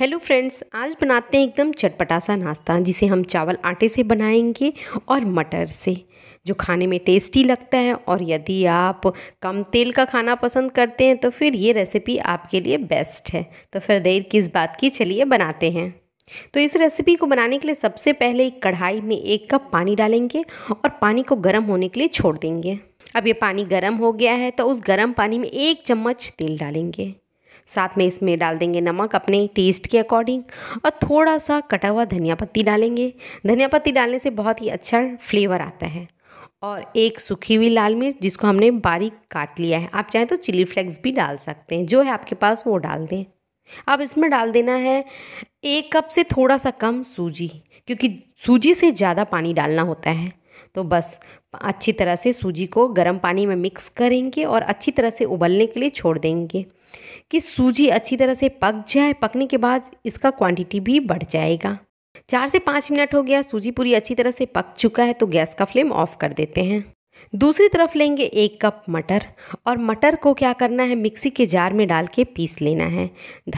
hello friends आज बनाते हैं एकदम चटपटा सा नाश्ता जिसे हम चावल आटे से बनाएंगे और मटर से जो खाने में टेस्टी लगता है और यदि आप कम तेल का खाना पसंद करते हैं तो फिर ये रेसिपी आपके लिए बेस्ट है तो फिर देर किस बात की चलिए बनाते हैं तो इस रेसिपी को बनाने के लिए सबसे पहले एक कढ़ाई में एक कप पानी डालेंगे और पानी को गर्म होने के लिए छोड़ देंगे अब ये पानी गर्म हो गया है तो उस गर्म पानी में एक चम्मच तेल डालेंगे साथ में इसमें डाल देंगे नमक अपने टेस्ट के अकॉर्डिंग और थोड़ा सा कटा हुआ धनिया पत्ती डालेंगे धनिया पत्ती डालने से बहुत ही अच्छा फ्लेवर आता है और एक सूखी हुई लाल मिर्च जिसको हमने बारीक काट लिया है आप चाहें तो चिली फ्लेक्स भी डाल सकते हैं जो है आपके पास वो डाल दें अब इसमें डाल देना है एक कप से थोड़ा सा कम सूजी क्योंकि सूजी से ज़्यादा पानी डालना होता है तो बस अच्छी तरह से सूजी को गर्म पानी में मिक्स करेंगे और अच्छी तरह से उबलने के लिए छोड़ देंगे कि सूजी अच्छी तरह से पक जाए पकने के बाद इसका क्वांटिटी भी बढ़ जाएगा चार से पाँच मिनट हो गया सूजी पूरी अच्छी तरह से पक चुका है तो गैस का फ्लेम ऑफ कर देते हैं दूसरी तरफ लेंगे एक कप मटर और मटर को क्या करना है मिक्सी के जार में डाल के पीस लेना है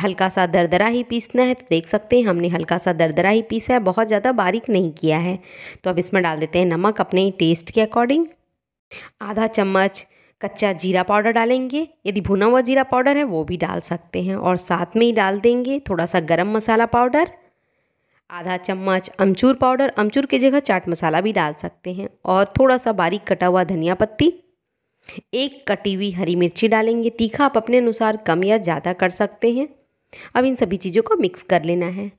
हल्का सा दरदरा ही पीसना है तो देख सकते हैं हमने हल्का सा दरदरा ही पीसा है बहुत ज़्यादा बारीक नहीं किया है तो अब इसमें डाल देते हैं नमक अपने टेस्ट के अकॉर्डिंग आधा चम्मच कच्चा जीरा पाउडर डालेंगे यदि भुना हुआ जीरा पाउडर है वो भी डाल सकते हैं और साथ में ही डाल देंगे थोड़ा सा गरम मसाला पाउडर आधा चम्मच अमचूर पाउडर अमचूर की जगह चाट मसाला भी डाल सकते हैं और थोड़ा सा बारीक कटा हुआ धनिया पत्ती एक कटी हुई हरी मिर्ची डालेंगे तीखा आप अपने अनुसार कम या ज़्यादा कर सकते हैं अब इन सभी चीज़ों को मिक्स कर लेना है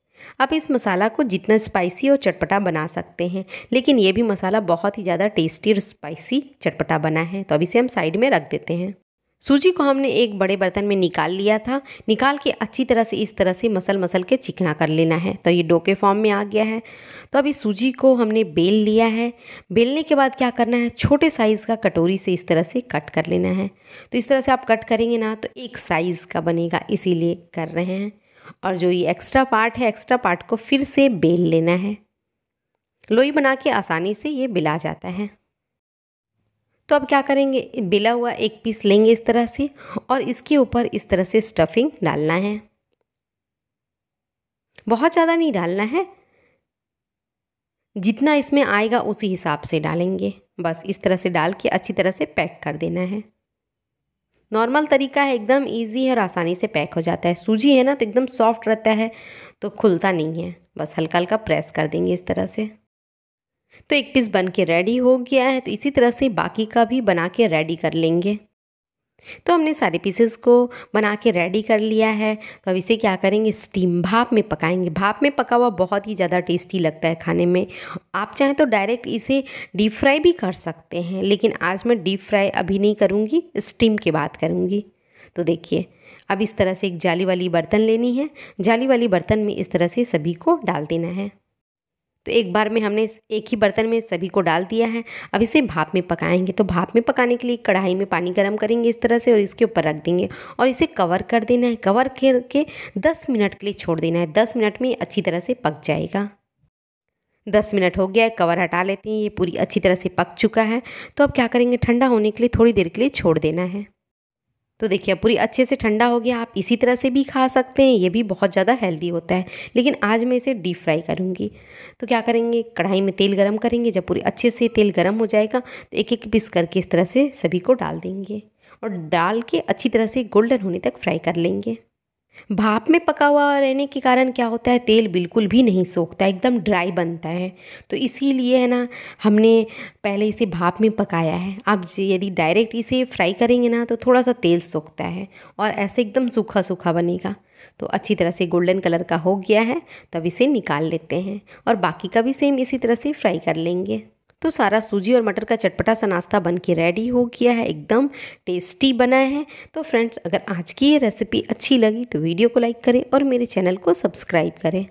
आप इस मसाला को जितना स्पाइसी और चटपटा बना सकते हैं लेकिन ये भी मसाला बहुत ही ज़्यादा टेस्टी और स्पाइसी चटपटा बना है तो अब इसे हम साइड में रख देते हैं सूजी को हमने एक बड़े बर्तन में निकाल लिया था निकाल के अच्छी तरह से इस तरह से मसल मसल के चिकना कर लेना है तो ये डो के फॉर्म में आ गया है तो अभी सूजी को हमने बेल लिया है बेलने के बाद क्या करना है छोटे साइज़ का कटोरी से इस तरह से कट कर लेना है तो इस तरह से आप कट करेंगे ना तो एक साइज़ का बनेगा इसीलिए कर रहे हैं और जो ये एक्स्ट्रा पार्ट है एक्स्ट्रा पार्ट को फिर से बेल लेना है लोई बना के आसानी से ये बिला जाता है तो अब क्या करेंगे बिला हुआ एक पीस लेंगे इस तरह से और इसके ऊपर इस तरह से स्टफिंग डालना है बहुत ज़्यादा नहीं डालना है जितना इसमें आएगा उसी हिसाब से डालेंगे बस इस तरह से डाल के अच्छी तरह से पैक कर देना है नॉर्मल तरीका है एकदम इजी है और आसानी से पैक हो जाता है सूजी है ना तो एकदम सॉफ्ट रहता है तो खुलता नहीं है बस हल्का हल्का प्रेस कर देंगे इस तरह से तो एक पीस बन के रेडी हो गया है तो इसी तरह से बाकी का भी बना के रेडी कर लेंगे तो हमने सारे पीसेस को बना के रेडी कर लिया है तो अब इसे क्या करेंगे स्टीम भाप में पकाएंगे भाप में पका हुआ बहुत ही ज़्यादा टेस्टी लगता है खाने में आप चाहें तो डायरेक्ट इसे डीप फ्राई भी कर सकते हैं लेकिन आज मैं डीप फ्राई अभी नहीं करूँगी स्टीम के बाद करूँगी तो देखिए अब इस तरह से एक जाली वाली बर्तन लेनी है जाली वाली बर्तन में इस तरह से सभी को डाल देना है तो एक बार में हमने एक ही बर्तन में सभी को डाल दिया है अब इसे भाप में पकाएंगे तो भाप में पकाने के लिए कढ़ाई में पानी गर्म करेंगे इस तरह से और इसके ऊपर रख देंगे और इसे कवर कर देना है कवर करके दस मिनट के लिए छोड़ देना है दस मिनट में अच्छी तरह से पक जाएगा दस मिनट हो गया है कवर हटा लेते हैं ये पूरी अच्छी तरह से पक चुका है तो अब क्या करेंगे ठंडा होने के लिए थोड़ी देर के लिए छोड़ देना है तो देखिए पूरी अच्छे से ठंडा हो गया आप इसी तरह से भी खा सकते हैं ये भी बहुत ज़्यादा हेल्दी होता है लेकिन आज मैं इसे डीप फ्राई करूँगी तो क्या करेंगे कढ़ाई में तेल गरम करेंगे जब पूरी अच्छे से तेल गरम हो जाएगा तो एक एक पीस करके इस तरह से सभी को डाल देंगे और डाल के अच्छी तरह से गोल्डन होने तक फ्राई कर लेंगे भाप में पका हुआ रहने के कारण क्या होता है तेल बिल्कुल भी नहीं सोखता एकदम ड्राई बनता है तो इसीलिए है ना हमने पहले इसे भाप में पकाया है आप यदि डायरेक्ट इसे फ्राई करेंगे ना तो थोड़ा सा तेल सोखता है और ऐसे एकदम सूखा सूखा बनेगा तो अच्छी तरह से गोल्डन कलर का हो गया है तब इसे निकाल लेते हैं और बाकी का भी सेम इसी तरह से फ्राई कर लेंगे तो सारा सूजी और मटर का चटपटा सा नाश्ता बन के रेडी हो गया है एकदम टेस्टी बना है तो फ्रेंड्स अगर आज की ये रेसिपी अच्छी लगी तो वीडियो को लाइक करें और मेरे चैनल को सब्सक्राइब करें